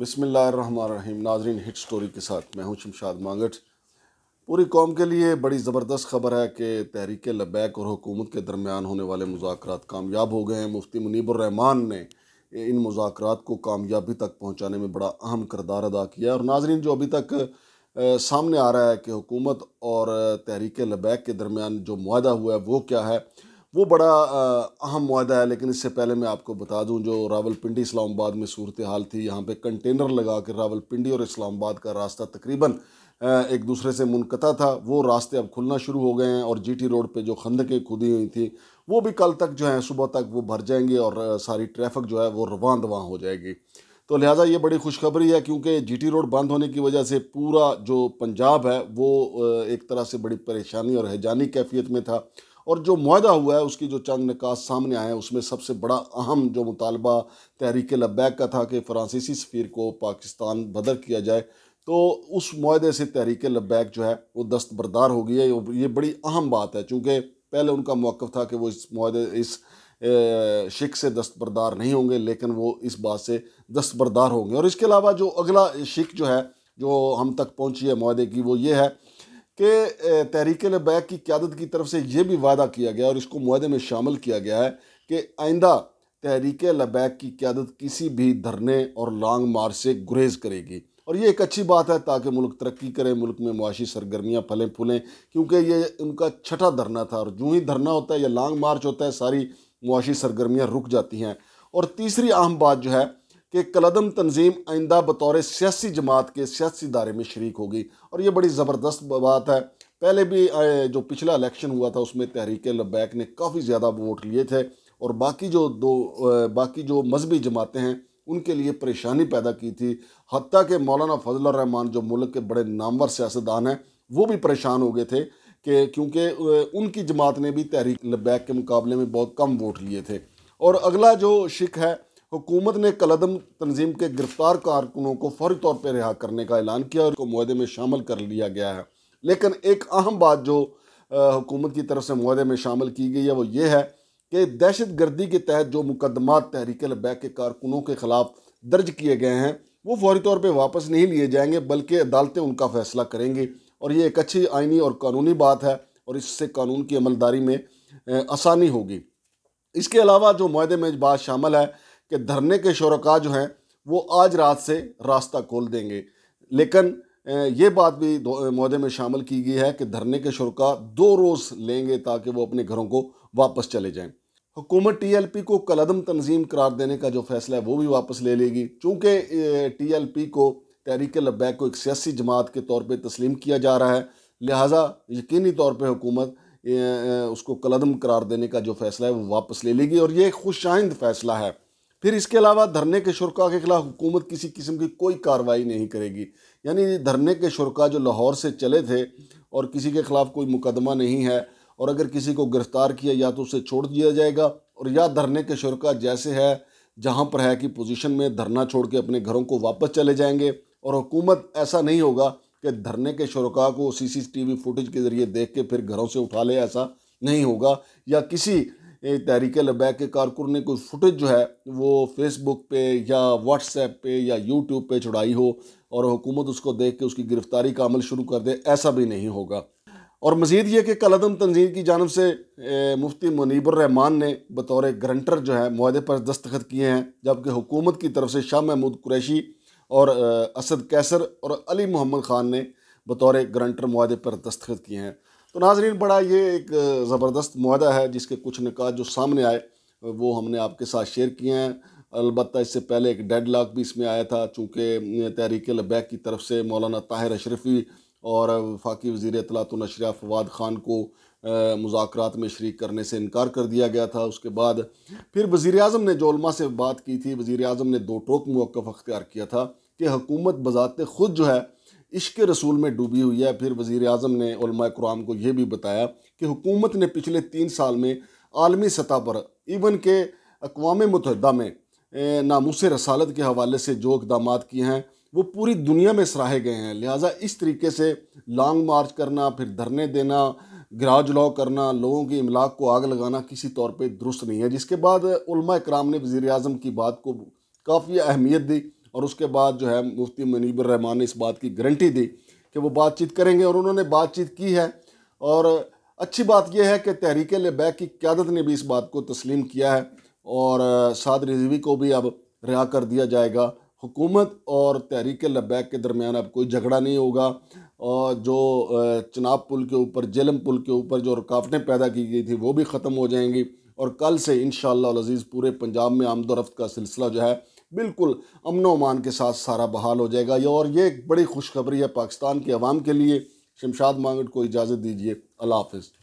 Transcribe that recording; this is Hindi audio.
बसमीम नाजरीन हिट स्टोरी के साथ मैं हूं शमशाद मांगट पूरी कौम के लिए बड़ी ज़बरदस्त खबर है कि तहरीक लबैक और हुकूमत के दरमियान होने वाले मुजाकर कामयाब हो गए हैं मुफ्ती मुनीबरहमान ने इन मुजाकर को कामयाबी तक पहुँचाने में बड़ा अहम करदार अदा किया और नाजरीन जो अभी तक सामने आ रहा है कि हुकूमत और तहरीक लबैक के दरमियान जो माहा हुआ है वो क्या है वो बड़ा अहम वादा है लेकिन इससे पहले मैं आपको बता दूं जो रावलपिंडी इस्लामाबाद में सूरत हाल थी यहाँ पे कंटेनर लगा कर रावलपिंडी और इस्लामाबाद का रास्ता तकरीबन एक दूसरे से मुनकता था वो रास्ते अब खुलना शुरू हो गए हैं और जीटी रोड पे जो खंदकें खुदी हुई थी वो भी कल तक जो है सुबह तक वो भर जाएंगे और सारी ट्रैफिक जो है वो रवान दवा हो जाएगी तो लिहाजा ये बड़ी खुशखबरी है क्योंकि जीटी रोड बंद होने की वजह से पूरा जो पंजाब है वो एक तरह से बड़ी परेशानी और हैजानी कैफियत में था और जो माहा हुआ है उसकी जो चंद निकास सामने आए हैं उसमें सबसे बड़ा अहम जो मुतालबा तहरीक लब्बैक का था कि फ्रांसीसी सफ़ीर को पाकिस्तान बदर किया जाए तो उस माहे से तहरीक लब्बैक जो है वो दस्तबरदार हो गई है ये बड़ी अहम बात है चूँकि पहले उनका मौक़ था कि वो इस माहे इस शिक से दस्तबरदार नहीं होंगे लेकिन वो इस बात से दस्तबरदार होंगे और इसके अलावा जो अगला शिक जो है जो हम तक पहुँची है माहे की वो ये है कि तहरीक लबैक की क्यादत की तरफ से ये भी वादा किया गया और इसको माहे में शामिल किया गया है कि आइंदा तहरीक लबैक की क्यादत किसी भी धरने और लॉन्ग मार्च से गुरेज करेगी और ये एक अच्छी बात है ताकि मुल्क तरक्की करे मुल्क में मुआशी सरगर्मियाँ फलें फूलें क्योंकि ये उनका छठा धरना था और जूँ ही धरना होता है या लॉन्ग मार्च होता है सारी मुआशी सरगर्मियाँ रुक जाती हैं और तीसरी अहम बात जो है कि कलदम तंजीम आइंदा बतौर सियासी जमात के सियासी दायरे में शरीक होगी और ये बड़ी ज़बरदस्त बात है पहले भी जो पिछला इलेक्शन हुआ था उसमें तहरीक लबैक ने काफ़ी ज़्यादा वोट लिए थे और बाकी जो दो बाकी जो मजहबी जमातें हैं उनके लिए परेशानी पैदा की थी हती कि मौलाना फजल रहमान जो मुल्क के बड़े नामवर सियासतदान हैं वो भी परेशान हो गए थे कि क्योंकि उनकी जमात ने भी तहरीक लबैक के मुकाबले में बहुत कम वोट लिए थे और अगला जो शिक है हुकूमत ने कलदम तंजीम के गिरफ्तार कारकुनों को फौरी तौर पर रिहा करने का ऐलान किया और माहदे में शामिल कर लिया गया है लेकिन एक अहम बात जो हुकूमत की तरफ से माहदे में शामिल की गई है वो ये है कि दहशत गर्दी के तहत जो मुकदमात तहरीक लबैक के कारकुनों के ख़िलाफ़ दर्ज किए गए हैं वो फौरी तौर पर वापस नहीं लिए जाएंगे बल्कि अदालतें उनका फ़ैसला करेंगी और ये एक अच्छी आइनी और कानूनी बात है और इससे कानून की अमलदारी में आसानी होगी इसके अलावा जो माहदे में बात शामिल है कि धरने के शुरा जो हैं वो आज रात से रास्ता खोल देंगे लेकिन ये बात भी महदे में शामिल की गई है कि धरने के शुरा दो रोज़ लेंगे ताकि वो अपने घरों को वापस चले जाएँ हुकूमत टी एल पी को कलदम तनजीम करार देने का जो फैसला है वो भी वापस ले लेगी चूँकि टी एल पी को तहरीक लब्बैक को एक सियासी जमात के तौर पर तस्लीम किया जा रहा है लिहाजा यकीनी तौर पर हुकूमत उसको कलदम करार देने का जो फैसला है वो वापस ले लेगी और ये खुशाइंद फैसला है फिर इसके अलावा धरने के शुरा के खिलाफ हुकूमत किसी किस्म की कोई कार्रवाई नहीं करेगी यानी धरने के शुरा जो लाहौर से चले थे और किसी के खिलाफ कोई मुकदमा नहीं है और अगर किसी को गिरफ़्तार किया या तो उसे छोड़ दिया जाएगा और या धरने के शुरा जैसे है जहाँ पर है कि पोजीशन में धरना छोड़ के अपने घरों को वापस चले जाएंगे और हुकूमत ऐसा नहीं होगा कि धरने के शुरा को C C T V footage के ज़रिए देख के फिर घरों से उठा ले ऐसा नहीं होगा या किसी तहरीक लबैक के कारकुन ने कोई फुटेज जो है वो फेसबुक पे या व्हाट्सएप पे या यूट्यूब पे चढ़ाई हो और हुकूमत उसको देख के उसकी गिरफ़्तारी का अमल शुरू कर दे ऐसा भी नहीं होगा और मज़ीद ये कि कलदम तंजीम की जानब से मुफ्ती मुनीबरहमान ने बतौर ग्रंटर जो है माहे पर दस्तखत किए हैं जबकि हुकूमत की तरफ से शाह महमूद कुरैशी और असद कैसर और अली मोहम्मद ख़ान ने बतौर ग्रंटर माहे पर दस्तखत किए हैं तो नाजरीन बड़ा ये एक ज़बरदस्त माहा है जिसके कुछ निकात जो सामने आए वो हमने आपके साथ शेयर किए हैं अलबत् इससे पहले एक डेड लाख भी इसमें आया था चूँकि तहरीक लबैक की तरफ से मौलाना ताहिर अशरफी और वफाकी वज़ी अतलात नशरिया फवाद ख़ान को मुजाकर में शर्क करने से इनकार कर दिया गया था उसके बाद फिर वज़ी अजम ने जोलमा से बात की थी वज़ी अजम ने दो टोक मौक़ अख्तियार किया था कि हुकूमत बजात खुद जो है इश्क रसूल में डूबी हुई है फिर वज़ी अजम ने क्राम को यह भी बताया कि हुकूमत ने पिछले तीन साल में आलमी सतह पर इवन के अकवा मतहदा में नामूस रसालत के हवाले से जो इकदाम किए हैं वो पूरी दुनिया में सराहे गए हैं लिहाजा इस तरीके से लॉन्ग मार्च करना फिर धरने देना ग्राज लॉ करना लोगों की इमलाक को आग लगाना किसी तौर पर दुरुस्त नहीं है जिसके बाद कराम ने वज़ी अजम की बात को काफ़ी अहमियत दी और उसके बाद जो है मुफ्ती मनीबर रहमान ने इस बात की गारंटी दी कि वो बातचीत करेंगे और उन्होंने बातचीत की है और अच्छी बात यह है कि तहरीक लबैक की क्यादत ने भी इस बात को तस्लीम किया है और साद रिजवी को भी अब रिहा कर दिया जाएगा हुकूमत और तहरीक लबैक के दरमियान अब कोई झगड़ा नहीं होगा और जो चनाब पुल के ऊपर जेलम पुल के ऊपर जो रुकावटें पैदा की गई थी वो भी ख़त्म हो जाएंगी और कल से इन शजीज़ पूरे पंजाब में आमदोरफ़्त का सिलसिला जो है बिल्कुल अमन अमान के साथ सारा बहाल हो जाएगा और ये एक बड़ी खुशखबरी है पाकिस्तान के अवाम के लिए शमशाद मांगट को इजाज़त दीजिए अल्लाह हाफिज़